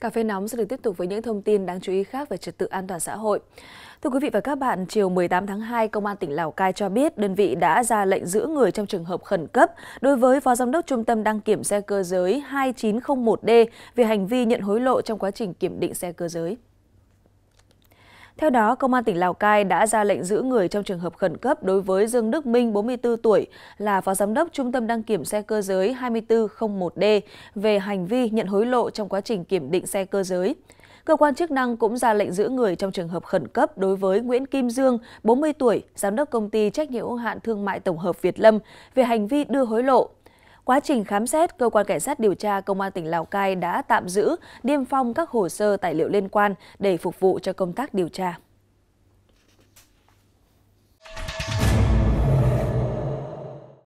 Cà phê nóng sẽ được tiếp tục với những thông tin đáng chú ý khác về trật tự an toàn xã hội. Thưa quý vị và các bạn, chiều 18 tháng 2, Công an tỉnh Lào Cai cho biết đơn vị đã ra lệnh giữ người trong trường hợp khẩn cấp đối với Phó Giám đốc Trung tâm đăng kiểm xe cơ giới 2901D về hành vi nhận hối lộ trong quá trình kiểm định xe cơ giới. Theo đó, Công an tỉnh Lào Cai đã ra lệnh giữ người trong trường hợp khẩn cấp đối với Dương Đức Minh, 44 tuổi, là Phó Giám đốc Trung tâm Đăng kiểm xe cơ giới 2401D về hành vi nhận hối lộ trong quá trình kiểm định xe cơ giới. Cơ quan chức năng cũng ra lệnh giữ người trong trường hợp khẩn cấp đối với Nguyễn Kim Dương, 40 tuổi, giám đốc công ty trách nhiệm hữu hạn thương mại tổng hợp Việt Lâm về hành vi đưa hối lộ. Quá trình khám xét, cơ quan cảnh sát điều tra công an tỉnh Lào Cai đã tạm giữ, niêm phong các hồ sơ tài liệu liên quan để phục vụ cho công tác điều tra.